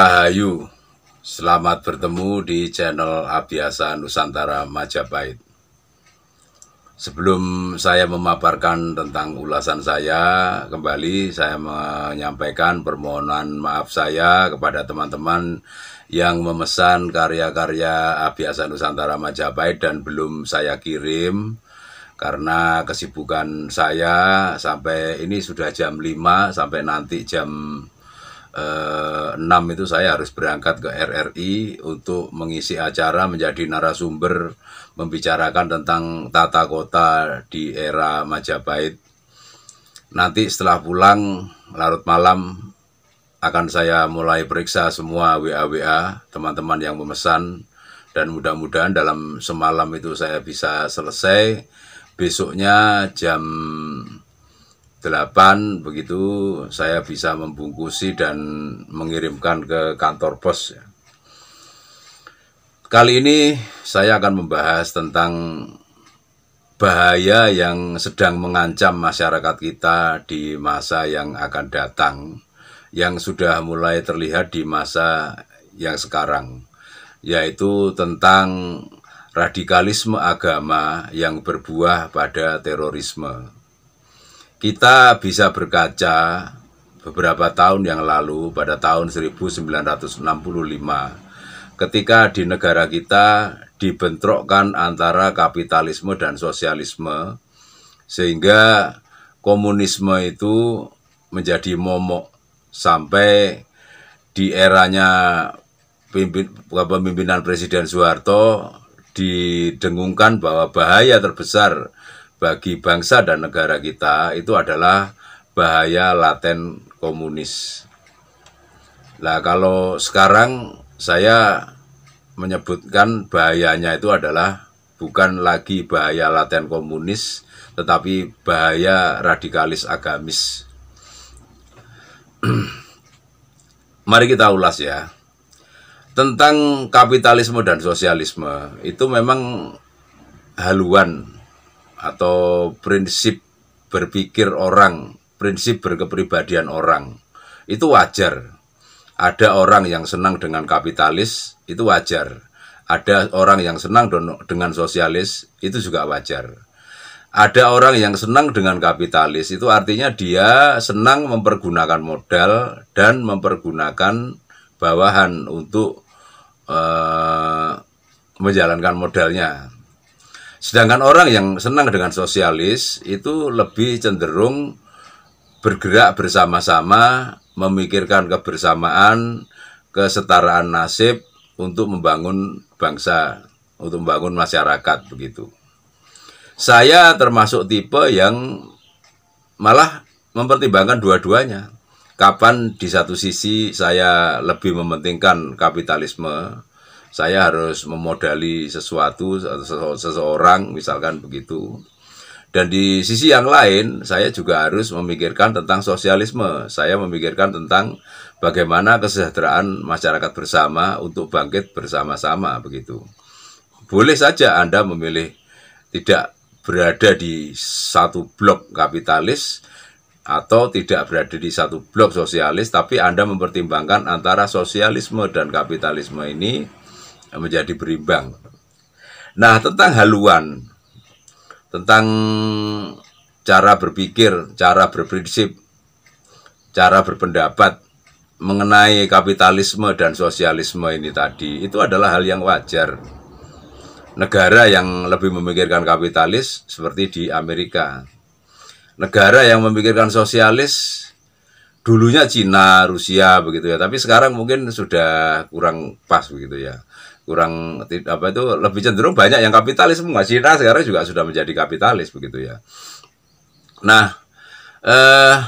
Rahayu. Selamat bertemu di channel Abiasa Nusantara Majapahit. Sebelum saya memaparkan tentang ulasan saya, kembali saya menyampaikan permohonan maaf saya kepada teman-teman yang memesan karya-karya Abiasa Nusantara Majapahit dan belum saya kirim karena kesibukan saya sampai ini sudah jam 5 sampai nanti jam eh, 6 itu saya harus berangkat ke RRI untuk mengisi acara menjadi narasumber membicarakan tentang tata kota di era Majapahit. Nanti setelah pulang larut malam akan saya mulai periksa semua WA-WA teman-teman yang memesan dan mudah-mudahan dalam semalam itu saya bisa selesai. Besoknya jam 8 begitu saya bisa membungkusi dan mengirimkan ke kantor pos ya. Kali ini saya akan membahas tentang bahaya yang sedang mengancam masyarakat kita di masa yang akan datang yang sudah mulai terlihat di masa yang sekarang yaitu tentang radikalisme agama yang berbuah pada terorisme kita bisa berkaca beberapa tahun yang lalu pada tahun 1965 ketika di negara kita dibentrokkan antara kapitalisme dan sosialisme sehingga komunisme itu menjadi momok sampai di eranya pemimpinan Presiden Soeharto didengungkan bahwa bahaya terbesar bagi bangsa dan negara kita itu adalah bahaya laten komunis. Nah, kalau sekarang saya menyebutkan bahayanya itu adalah bukan lagi bahaya laten komunis, tetapi bahaya radikalis agamis. Mari kita ulas ya. Tentang kapitalisme dan sosialisme, itu memang haluan atau prinsip berpikir orang, prinsip berkepribadian orang. Itu wajar. Ada orang yang senang dengan kapitalis, itu wajar. Ada orang yang senang dengan sosialis, itu juga wajar. Ada orang yang senang dengan kapitalis, itu artinya dia senang mempergunakan modal dan mempergunakan bawahan untuk uh, menjalankan modalnya. Sedangkan orang yang senang dengan sosialis itu lebih cenderung bergerak bersama-sama, memikirkan kebersamaan, kesetaraan nasib untuk membangun bangsa, untuk membangun masyarakat begitu. Saya termasuk tipe yang malah mempertimbangkan dua-duanya. Kapan di satu sisi saya lebih mementingkan kapitalisme saya harus memodali sesuatu atau seseorang misalkan begitu dan di sisi yang lain saya juga harus memikirkan tentang sosialisme saya memikirkan tentang bagaimana kesejahteraan masyarakat bersama untuk bangkit bersama-sama begitu boleh saja anda memilih tidak berada di satu blok kapitalis atau tidak berada di satu blok sosialis, tapi Anda mempertimbangkan antara sosialisme dan kapitalisme ini menjadi berimbang. Nah, tentang haluan, tentang cara berpikir, cara berprinsip, cara berpendapat mengenai kapitalisme dan sosialisme ini tadi, itu adalah hal yang wajar. Negara yang lebih memikirkan kapitalis seperti di Amerika. Negara yang memikirkan sosialis dulunya Cina, Rusia begitu ya, tapi sekarang mungkin sudah kurang pas begitu ya kurang apa itu lebih cenderung banyak yang kapitalis semua Cina sekarang juga sudah menjadi kapitalis begitu ya nah eh,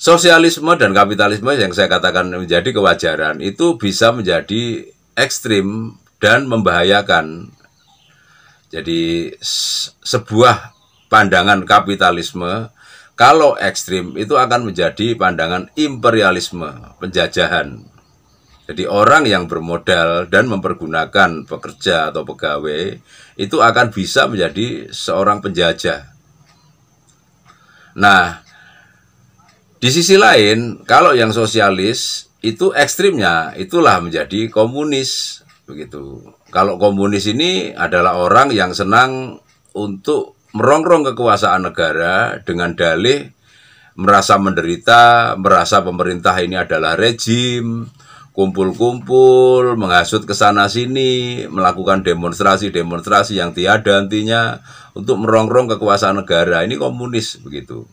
sosialisme dan kapitalisme yang saya katakan menjadi kewajaran itu bisa menjadi ekstrim dan membahayakan jadi sebuah pandangan kapitalisme kalau ekstrim itu akan menjadi pandangan imperialisme penjajahan jadi orang yang bermodal dan mempergunakan pekerja atau pegawai itu akan bisa menjadi seorang penjajah. Nah, di sisi lain, kalau yang sosialis itu ekstrimnya itulah menjadi komunis begitu. Kalau komunis ini adalah orang yang senang untuk merongrong kekuasaan negara dengan dalih merasa menderita, merasa pemerintah ini adalah rejim, kumpul-kumpul, menghasut ke sana sini, melakukan demonstrasi-demonstrasi yang tiada hentinya untuk merongrong kekuasaan negara. Ini komunis begitu.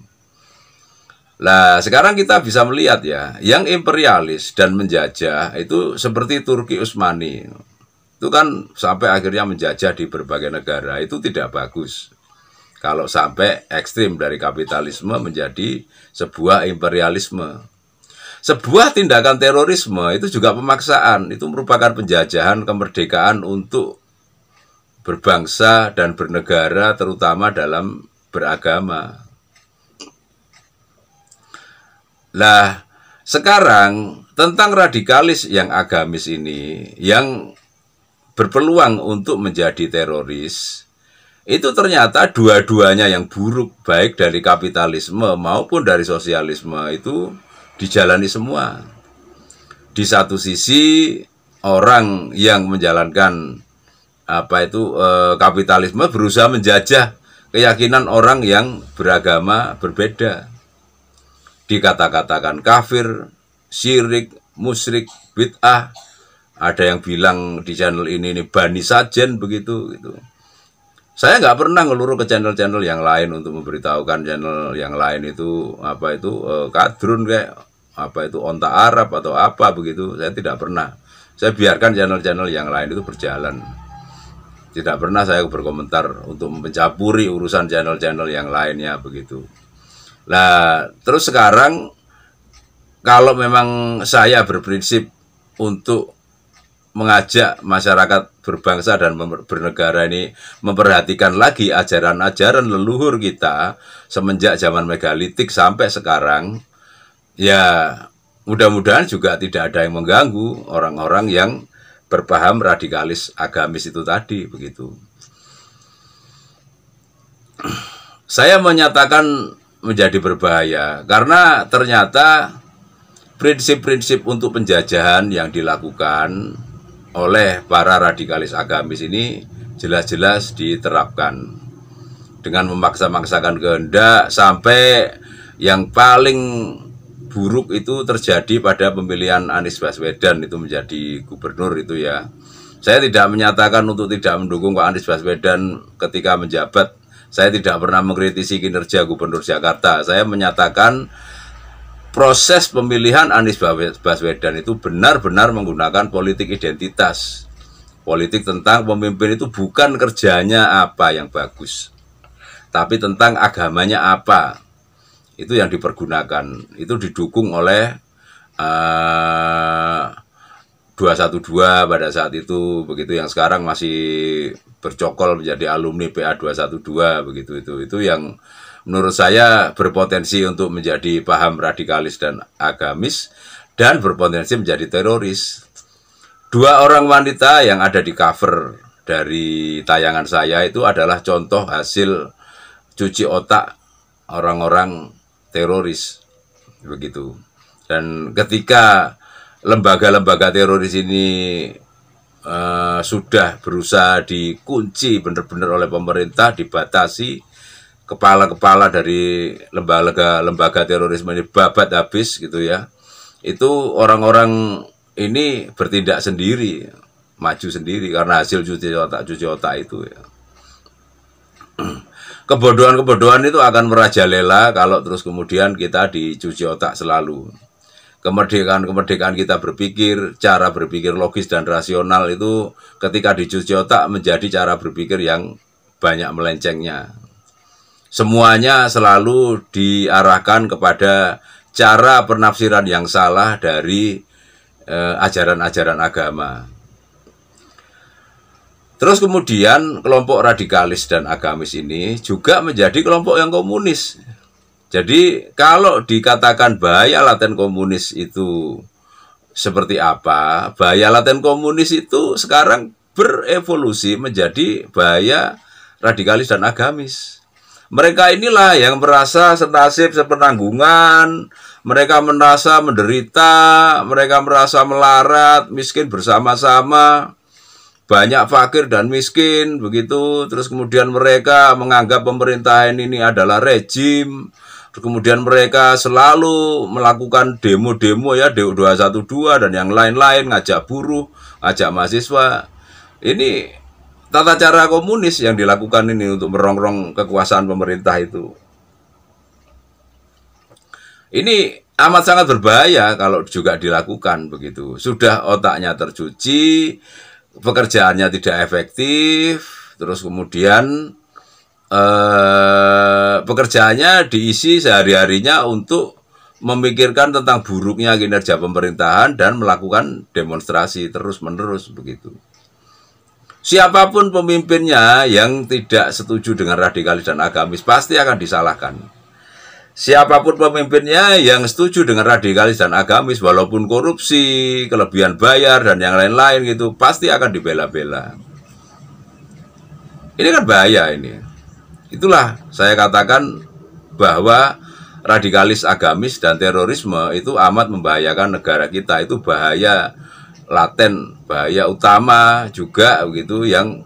Nah, sekarang kita bisa melihat ya, yang imperialis dan menjajah itu seperti Turki Utsmani. Itu kan sampai akhirnya menjajah di berbagai negara itu tidak bagus. Kalau sampai ekstrim dari kapitalisme menjadi sebuah imperialisme sebuah tindakan terorisme itu juga pemaksaan, itu merupakan penjajahan kemerdekaan untuk berbangsa dan bernegara terutama dalam beragama. Lah, sekarang tentang radikalis yang agamis ini yang berpeluang untuk menjadi teroris itu ternyata dua-duanya yang buruk baik dari kapitalisme maupun dari sosialisme itu dijalani semua. Di satu sisi orang yang menjalankan apa itu e, kapitalisme berusaha menjajah keyakinan orang yang beragama berbeda. Dikata-katakan kafir, syirik, musyrik, bid'ah. Ada yang bilang di channel ini ini bani sajen begitu gitu. Saya nggak pernah ngeluruh ke channel-channel yang lain untuk memberitahukan channel yang lain itu apa itu eh, kadrun kayak apa itu onta Arab atau apa begitu saya tidak pernah saya biarkan channel-channel yang lain itu berjalan tidak pernah saya berkomentar untuk mencampuri urusan channel-channel yang lainnya begitu lah terus sekarang kalau memang saya berprinsip untuk mengajak masyarakat berbangsa dan bernegara ini memperhatikan lagi ajaran-ajaran leluhur kita semenjak zaman megalitik sampai sekarang ya mudah-mudahan juga tidak ada yang mengganggu orang-orang yang berpaham radikalis agamis itu tadi begitu. Saya menyatakan menjadi berbahaya karena ternyata prinsip-prinsip untuk penjajahan yang dilakukan oleh para radikalis agamis ini jelas-jelas diterapkan dengan memaksa-maksakan kehendak sampai yang paling buruk itu terjadi pada pemilihan Anies Baswedan itu menjadi gubernur itu ya. Saya tidak menyatakan untuk tidak mendukung Pak Anies Baswedan ketika menjabat. Saya tidak pernah mengkritisi kinerja Gubernur Jakarta. Saya menyatakan proses pemilihan Anies Baswedan itu benar-benar menggunakan politik identitas. Politik tentang pemimpin itu bukan kerjanya apa yang bagus, tapi tentang agamanya apa, itu yang dipergunakan itu didukung oleh uh, eh, 212 pada saat itu begitu yang sekarang masih bercokol menjadi alumni PA 212 begitu itu itu yang menurut saya berpotensi untuk menjadi paham radikalis dan agamis dan berpotensi menjadi teroris dua orang wanita yang ada di cover dari tayangan saya itu adalah contoh hasil cuci otak orang-orang teroris begitu dan ketika lembaga-lembaga teroris ini uh, sudah berusaha dikunci benar-benar oleh pemerintah dibatasi kepala-kepala dari lembaga-lembaga terorisme ini babat habis gitu ya itu orang-orang ini bertindak sendiri maju sendiri karena hasil cuci otak cuci otak itu ya Kebodohan-kebodohan itu akan merajalela kalau terus kemudian kita dicuci otak selalu. Kemerdekaan-kemerdekaan kita berpikir, cara berpikir logis dan rasional itu ketika dicuci otak menjadi cara berpikir yang banyak melencengnya. Semuanya selalu diarahkan kepada cara penafsiran yang salah dari eh, ajaran-ajaran eh, ajaran -ajaran agama. Terus kemudian kelompok radikalis dan agamis ini juga menjadi kelompok yang komunis. Jadi kalau dikatakan bahaya laten komunis itu seperti apa, bahaya laten komunis itu sekarang berevolusi menjadi bahaya radikalis dan agamis. Mereka inilah yang merasa senasib sepenanggungan, mereka merasa menderita, mereka merasa melarat, miskin bersama-sama banyak fakir dan miskin begitu terus kemudian mereka menganggap pemerintahan ini adalah rejim terus kemudian mereka selalu melakukan demo-demo ya satu 212 dan yang lain-lain ngajak buruh ngajak mahasiswa ini tata cara komunis yang dilakukan ini untuk merongrong kekuasaan pemerintah itu ini amat sangat berbahaya kalau juga dilakukan begitu sudah otaknya tercuci pekerjaannya tidak efektif, terus kemudian eh, pekerjaannya diisi sehari-harinya untuk memikirkan tentang buruknya kinerja pemerintahan dan melakukan demonstrasi terus-menerus begitu. Siapapun pemimpinnya yang tidak setuju dengan radikalis dan agamis pasti akan disalahkan. Siapapun pemimpinnya yang setuju dengan radikalis dan agamis, walaupun korupsi, kelebihan bayar, dan yang lain-lain gitu, pasti akan dibela-bela. Ini kan bahaya ini. Itulah saya katakan bahwa radikalis agamis dan terorisme itu amat membahayakan negara kita. Itu bahaya laten, bahaya utama juga begitu yang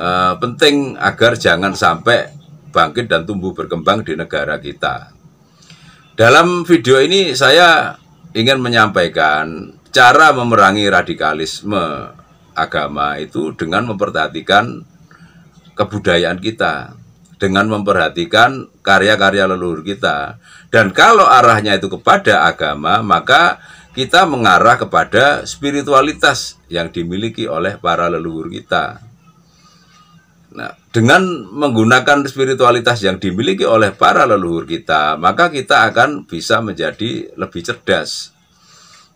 eh, penting agar jangan sampai bangkit dan tumbuh berkembang di negara kita. Dalam video ini saya ingin menyampaikan cara memerangi radikalisme agama itu dengan memperhatikan kebudayaan kita, dengan memperhatikan karya-karya leluhur kita. Dan kalau arahnya itu kepada agama, maka kita mengarah kepada spiritualitas yang dimiliki oleh para leluhur kita dengan menggunakan spiritualitas yang dimiliki oleh para leluhur kita, maka kita akan bisa menjadi lebih cerdas.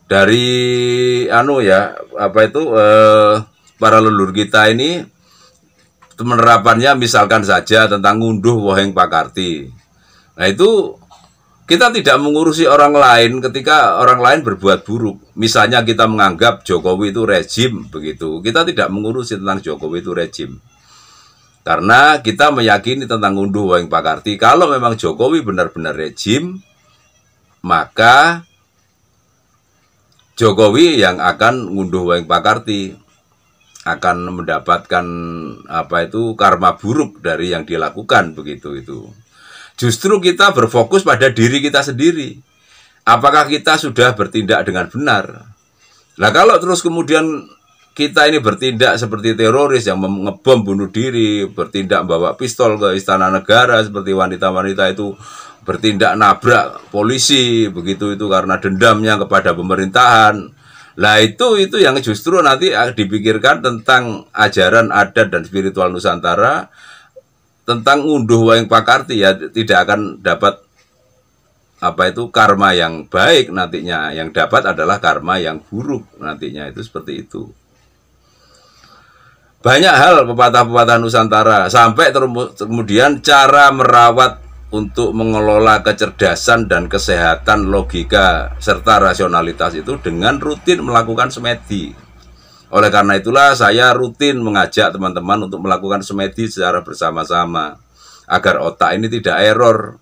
Dari anu ya, apa itu eh, para leluhur kita ini penerapannya misalkan saja tentang ngunduh woheng pakarti. Nah itu kita tidak mengurusi orang lain ketika orang lain berbuat buruk. Misalnya kita menganggap Jokowi itu rezim begitu. Kita tidak mengurusi tentang Jokowi itu rezim. Karena kita meyakini tentang unduh wahing pakarti, kalau memang Jokowi benar-benar rejim, maka Jokowi yang akan ngunduh wahing pakarti akan mendapatkan apa itu karma buruk dari yang dilakukan begitu itu. Justru kita berfokus pada diri kita sendiri. Apakah kita sudah bertindak dengan benar? Nah kalau terus kemudian kita ini bertindak seperti teroris yang ngebom bunuh diri, bertindak bawa pistol ke istana negara seperti wanita-wanita itu bertindak nabrak polisi begitu itu karena dendamnya kepada pemerintahan. Lah itu itu yang justru nanti ah, dipikirkan tentang ajaran adat dan spiritual Nusantara tentang unduh wayang pakarti ya tidak akan dapat apa itu karma yang baik nantinya yang dapat adalah karma yang buruk nantinya itu seperti itu. Banyak hal pepatah-pepatah Nusantara sampai kemudian cara merawat untuk mengelola kecerdasan dan kesehatan logika serta rasionalitas itu dengan rutin melakukan semedi. Oleh karena itulah saya rutin mengajak teman-teman untuk melakukan semedi secara bersama-sama agar otak ini tidak error.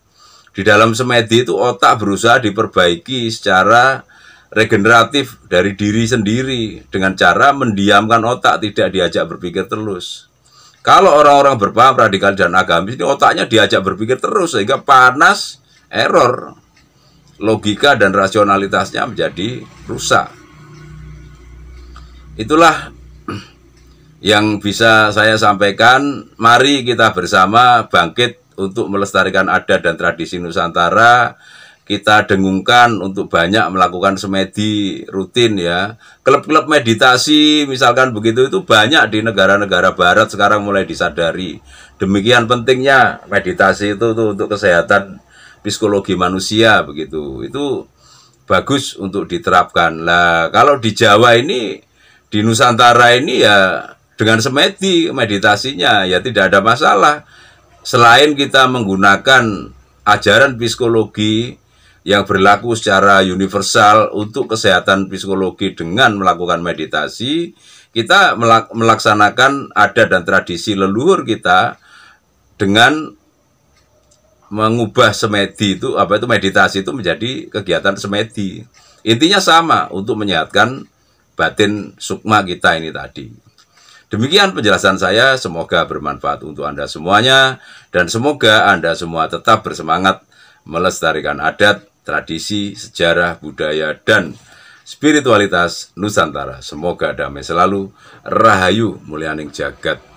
Di dalam semedi itu otak berusaha diperbaiki secara regeneratif dari diri sendiri dengan cara mendiamkan otak tidak diajak berpikir terus. Kalau orang-orang berpaham radikal dan agamis ini otaknya diajak berpikir terus sehingga panas, error, logika dan rasionalitasnya menjadi rusak. Itulah yang bisa saya sampaikan. Mari kita bersama bangkit untuk melestarikan adat dan tradisi Nusantara kita dengungkan untuk banyak melakukan semedi rutin ya. Klub-klub meditasi misalkan begitu itu banyak di negara-negara barat sekarang mulai disadari. Demikian pentingnya meditasi itu tuh, untuk kesehatan psikologi manusia begitu. Itu bagus untuk diterapkan. Lah kalau di Jawa ini di Nusantara ini ya dengan semedi meditasinya ya tidak ada masalah. Selain kita menggunakan ajaran psikologi yang berlaku secara universal untuk kesehatan psikologi dengan melakukan meditasi, kita melaksanakan adat dan tradisi leluhur kita dengan mengubah semedi itu apa itu meditasi itu menjadi kegiatan semedi. Intinya sama untuk menyehatkan batin sukma kita ini tadi. Demikian penjelasan saya, semoga bermanfaat untuk Anda semuanya dan semoga Anda semua tetap bersemangat melestarikan adat, tradisi, sejarah, budaya, dan spiritualitas Nusantara. Semoga damai selalu, rahayu mulianing jagat